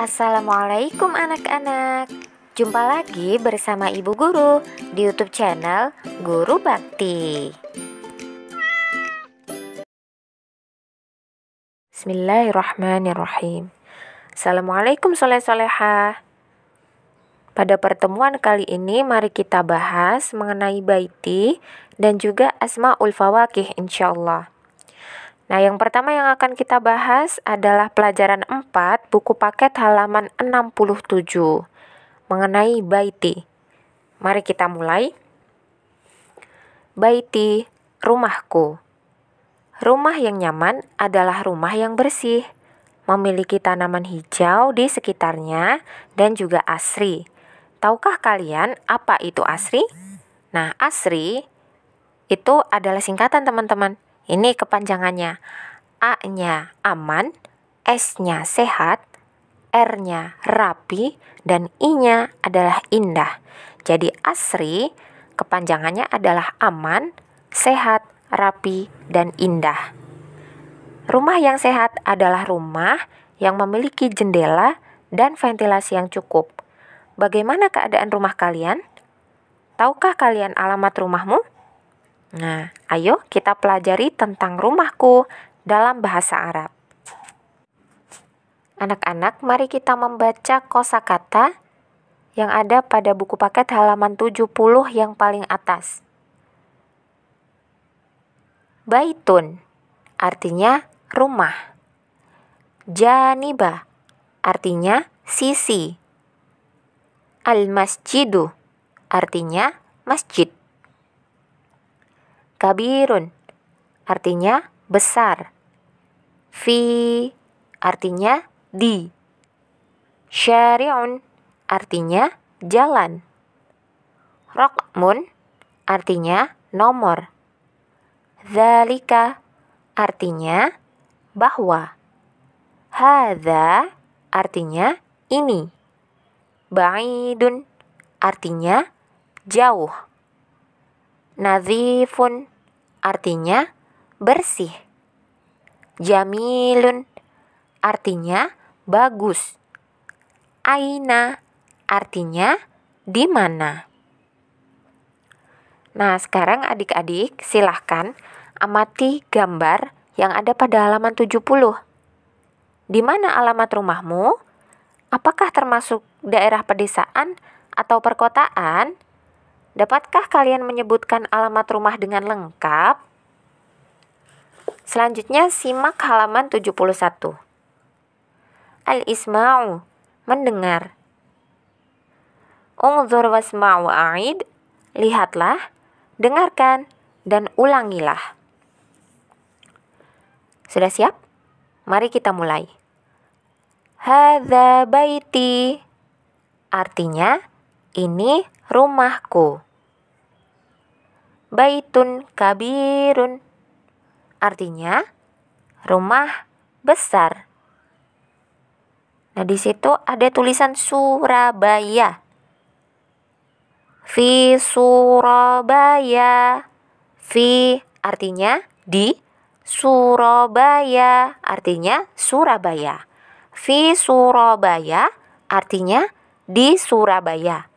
Assalamualaikum anak-anak Jumpa lagi bersama Ibu Guru di Youtube channel Guru Bakti Bismillahirrahmanirrahim Assalamualaikum soleh-soleha Pada pertemuan kali ini mari kita bahas mengenai baiti dan juga asma'ul fawakih insyaallah Nah, yang pertama yang akan kita bahas adalah pelajaran 4 buku paket halaman 67 mengenai baiti. Mari kita mulai. Baiti, rumahku. Rumah yang nyaman adalah rumah yang bersih, memiliki tanaman hijau di sekitarnya dan juga asri. Tahukah kalian apa itu asri? Nah, asri itu adalah singkatan teman-teman ini kepanjangannya. A-nya aman, S-nya sehat, R-nya rapi, dan I-nya adalah indah. Jadi asri kepanjangannya adalah aman, sehat, rapi, dan indah. Rumah yang sehat adalah rumah yang memiliki jendela dan ventilasi yang cukup. Bagaimana keadaan rumah kalian? Tahukah kalian alamat rumahmu? Nah, ayo kita pelajari tentang rumahku dalam bahasa Arab. Anak-anak, mari kita membaca kosakata yang ada pada buku paket halaman 70 yang paling atas. Baitun artinya rumah. Janiba artinya sisi. Al-masjidu artinya masjid kabirun artinya besar. Fi artinya di. Syari'un artinya jalan. Rokmun artinya nomor. Zalika artinya bahwa. Hada artinya ini. Ba'idun artinya jauh. Nazifun artinya bersih. Jamilun artinya bagus. Aina artinya di mana. Nah, sekarang adik-adik silahkan amati gambar yang ada pada halaman 70. Di mana alamat rumahmu? Apakah termasuk daerah pedesaan atau perkotaan? Dapatkah kalian menyebutkan alamat rumah dengan lengkap? Selanjutnya simak halaman 71. Al-isma'u, mendengar. Ungzur wasma'u a'id, lihatlah, dengarkan, dan ulangilah. Sudah siap? Mari kita mulai. Hadza baiti. Artinya, ini rumahku. Baitun kabirun. Artinya rumah besar. Nah, di situ ada tulisan Surabaya. Fi Surabaya. Fi artinya di Surabaya artinya Surabaya. Fi Surabaya artinya di Surabaya.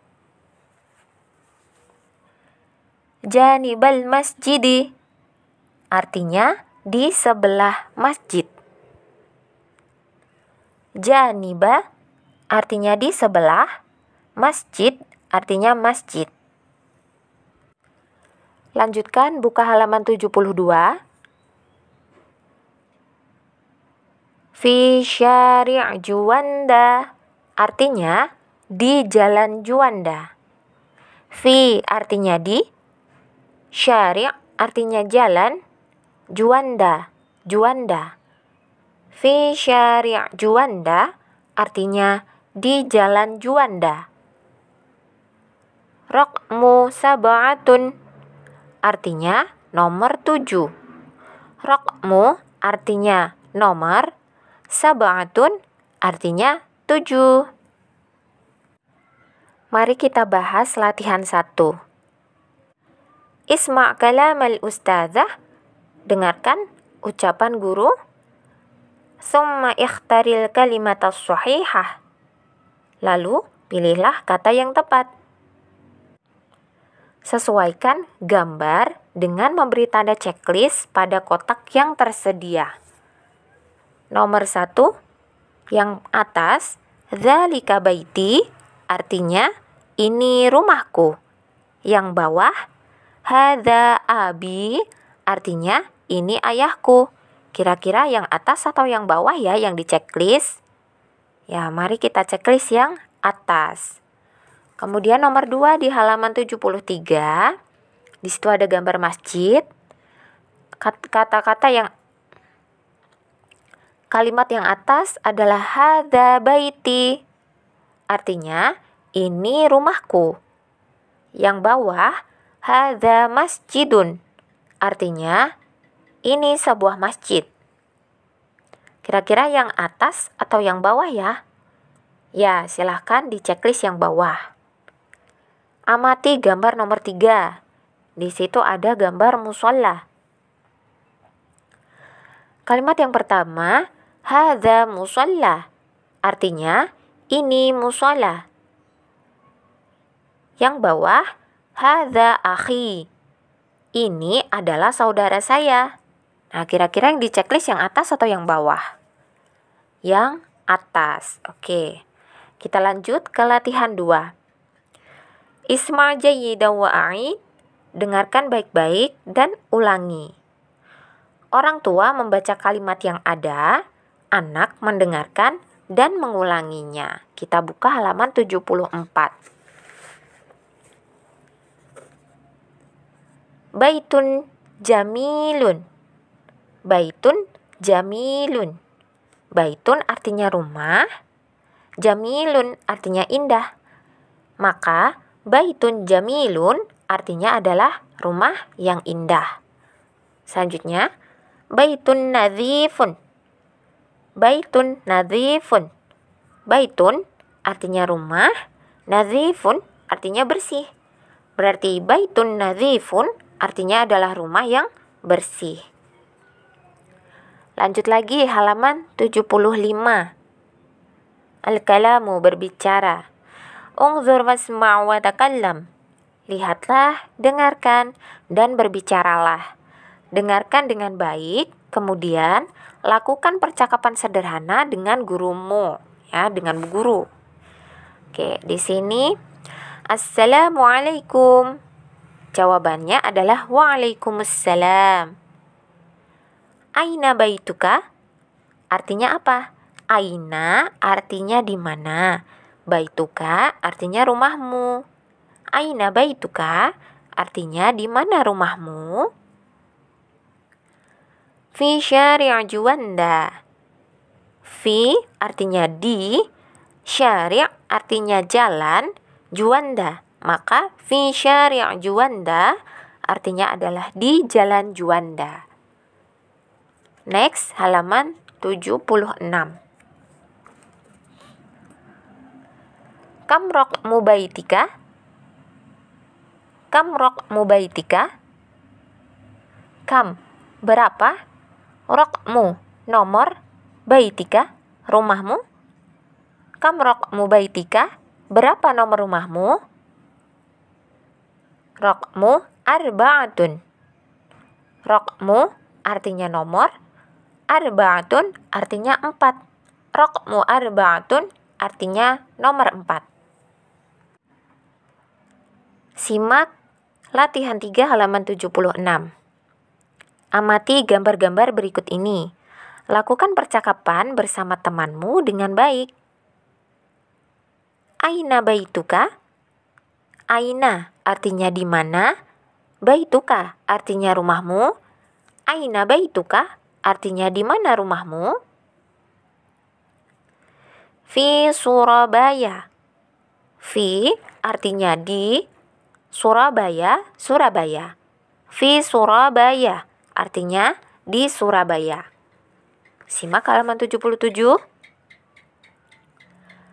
janibal masjidi. Artinya di sebelah masjid. Janiba artinya di sebelah, masjid artinya masjid. Lanjutkan buka halaman 72. Fi syari' Juwanda artinya di jalan Juanda. Fi artinya di, Syari' artinya jalan, juanda, juanda. Fi syari' juanda artinya di jalan juanda. Rokmu sab'atun artinya nomor tujuh. Rokmu artinya nomor, sab'atun artinya tujuh. Mari kita bahas latihan satu. Isma' al ustazah. Dengarkan ucapan guru. Summa ikhtaril kalimat sahihah. Lalu pilihlah kata yang tepat. Sesuaikan gambar dengan memberi tanda checklist pada kotak yang tersedia. Nomor satu, yang atas, Zalika baiti, artinya ini rumahku. Yang bawah, Hada abi artinya ini ayahku. Kira-kira yang atas atau yang bawah ya yang di checklist? Ya, mari kita checklist yang atas. Kemudian nomor 2 di halaman 73. Di situ ada gambar masjid. Kata-kata yang kalimat yang atas adalah hada baiti. Artinya, ini rumahku. Yang bawah Hadza masjidun. Artinya, ini sebuah masjid. Kira-kira yang atas atau yang bawah ya? Ya, silahkan di checklist yang bawah. Amati gambar nomor 3. Di situ ada gambar musola. Kalimat yang pertama, hadza musola. Artinya, ini musola. Yang bawah, Hada akhi. Ini adalah saudara saya. Nah, kira-kira yang di checklist yang atas atau yang bawah? Yang atas. Oke. Kita lanjut ke latihan 2. Isma jayyidan wa'id. Dengarkan baik-baik dan ulangi. Orang tua membaca kalimat yang ada, anak mendengarkan dan mengulanginya. Kita buka halaman 74. baitun jamilun. Baitun jamilun. Baitun artinya rumah, jamilun artinya indah. Maka baitun jamilun artinya adalah rumah yang indah. Selanjutnya, baitun nadhifun. Baitun nadhifun. Baitun artinya rumah, nadhifun artinya bersih. Berarti baitun nadhifun artinya adalah rumah yang bersih. Lanjut lagi halaman 75. Al-kalamu berbicara. Ungzur wasma' Lihatlah, dengarkan dan berbicaralah. Dengarkan dengan baik, kemudian lakukan percakapan sederhana dengan gurumu, ya, dengan guru. Oke, di sini Assalamualaikum. Jawabannya adalah Waalaikumsalam. Aina baituka? Artinya apa? Aina artinya di mana? Baituka artinya rumahmu. Aina baituka artinya di mana rumahmu? Fi syari' Juwanda. Fi artinya di, syari' artinya jalan, Juanda. Maka fi syari' Juanda artinya adalah di jalan Juanda. Next halaman 76. Kamrok mubaitika? Kamrok mubaitika? Kam berapa? Rokmu nomor baitika rumahmu? Kamrok mubaitika? Berapa nomor rumahmu? Rokmu arba'atun. Rokmu artinya nomor, arba'atun artinya empat. Rokmu arba'atun artinya nomor empat. Simak latihan 3 halaman 76. Amati gambar-gambar berikut ini. Lakukan percakapan bersama temanmu dengan baik. Aina baituka? Aina artinya di mana? Baituka artinya rumahmu. Aina baituka artinya di mana rumahmu? Fi Surabaya. Fi artinya di Surabaya, Surabaya. Fi Surabaya artinya di Surabaya. Simak halaman 77.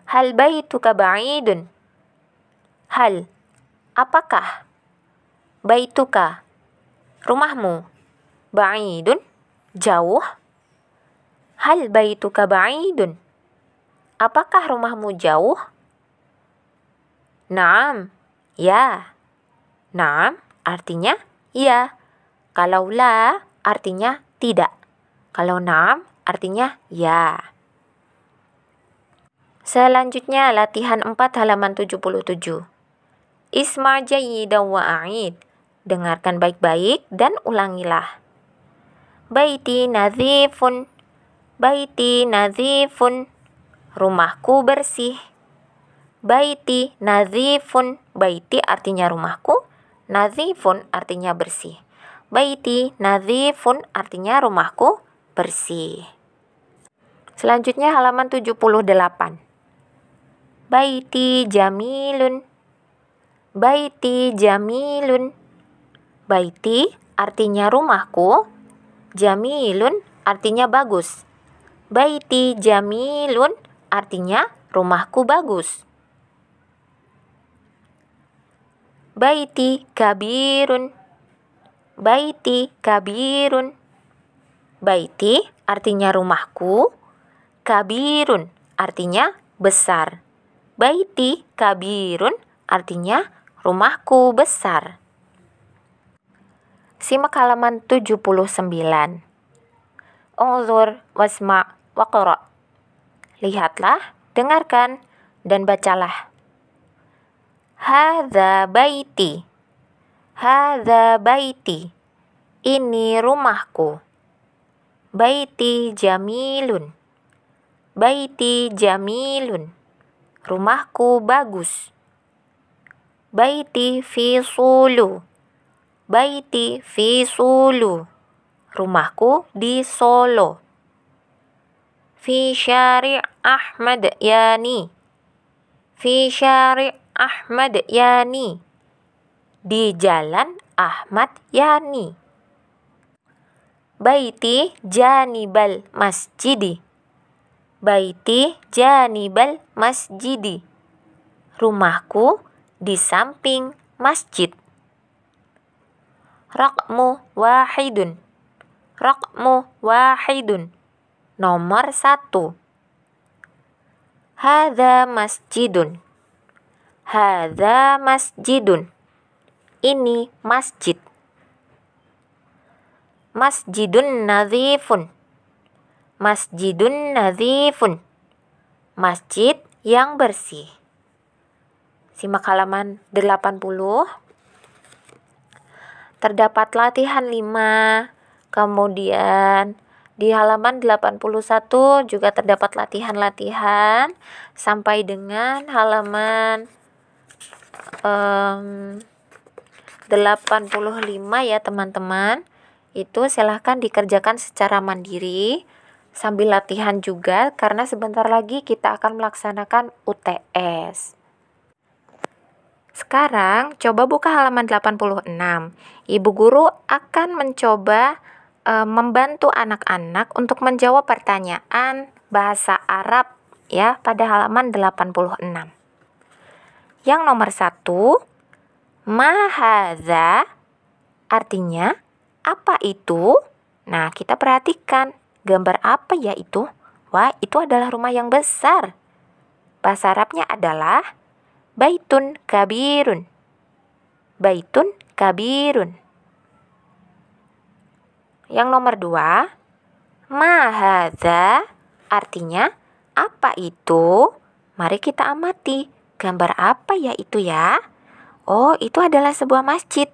Hal baituka ba'idun. Hal Apakah? Baituka. Rumahmu. Ba'idun. Jauh. Hal baituka ba'idun. Apakah rumahmu jauh? Naam. Ya. Naam artinya ya. Kalau la artinya tidak. Kalau naam artinya ya. Selanjutnya latihan 4 halaman 77. Isma jayidan wa'id. Dengarkan baik-baik dan ulangilah. Baiti nazifun. Baiti nazifun. Rumahku bersih. Baiti nazifun. Baiti artinya rumahku. Nazifun artinya bersih. Baiti nazifun artinya rumahku bersih. Selanjutnya halaman 78. Baiti jamilun. Baiti jamilun. Baiti artinya rumahku. Jamilun artinya bagus. Baiti jamilun artinya rumahku bagus. Baiti kabirun. Baiti kabirun. Baiti artinya rumahku. Kabirun artinya besar. Baiti kabirun artinya Rumahku besar. Simak halaman 79. Ungzur wasma' waqra. Lihatlah, dengarkan, dan bacalah. Hadza baiti. Hadza baiti. Ini rumahku. Baiti jamilun. Baiti jamilun. Rumahku bagus. Baiti fi sulu. Baiti fi sulu. Rumahku di Solo. Fi syari Ahmad Yani. Fi syari Ahmad Yani. Di jalan Ahmad Yani. Baiti janibal masjidi. Baiti janibal masjidi. Rumahku di samping masjid. Rokmu wahidun. Rokmu wahidun. Nomor satu. Hada masjidun. Hada masjidun. Ini masjid. Masjidun nazifun. Masjidun nazifun. Masjid yang bersih. Simak halaman 80. Terdapat latihan 5. Kemudian di halaman 81 juga terdapat latihan-latihan sampai dengan halaman um, 85 ya teman-teman. Itu silahkan dikerjakan secara mandiri sambil latihan juga karena sebentar lagi kita akan melaksanakan UTS. Sekarang coba buka halaman 86. Ibu guru akan mencoba e, membantu anak-anak untuk menjawab pertanyaan bahasa Arab ya pada halaman 86. Yang nomor satu, mahaza artinya apa itu? Nah, kita perhatikan gambar apa ya itu? Wah, itu adalah rumah yang besar. Bahasa Arabnya adalah Baitun kabirun. Baitun kabirun. Yang nomor dua, mahaza artinya apa itu? Mari kita amati gambar apa ya itu ya? Oh, itu adalah sebuah masjid.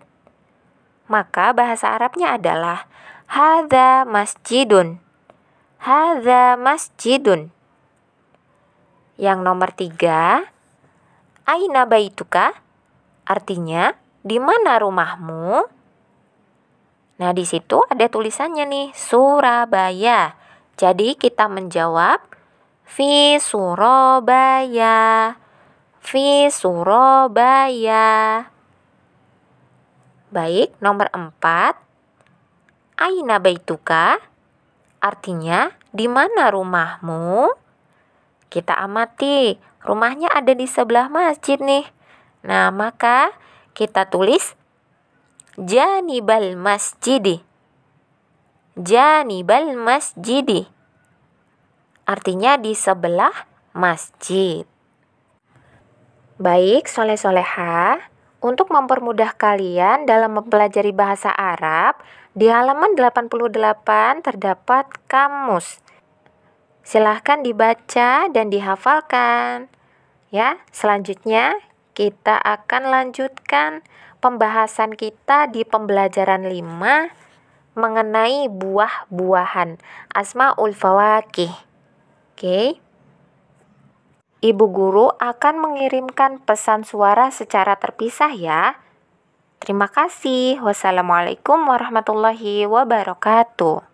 Maka bahasa Arabnya adalah hadza masjidun. Hadza masjidun. Yang nomor tiga, Aina baituka? Artinya, di mana rumahmu? Nah, di situ ada tulisannya nih, Surabaya. Jadi kita menjawab fi Surabaya. Fi Surabaya. Baik, nomor 4. Aina baituka? Artinya, di mana rumahmu? Kita amati rumahnya ada di sebelah masjid nih. Nah, maka kita tulis janibal Masjid. Janibal Masjid. Artinya di sebelah masjid. Baik, soleh-soleha. Untuk mempermudah kalian dalam mempelajari bahasa Arab, di halaman 88 terdapat kamus. Silahkan dibaca dan dihafalkan. Ya, selanjutnya kita akan lanjutkan pembahasan kita di pembelajaran 5 mengenai buah-buahan Asmaul Fawakih. Oke. Okay. Ibu guru akan mengirimkan pesan suara secara terpisah ya. Terima kasih. Wassalamualaikum warahmatullahi wabarakatuh.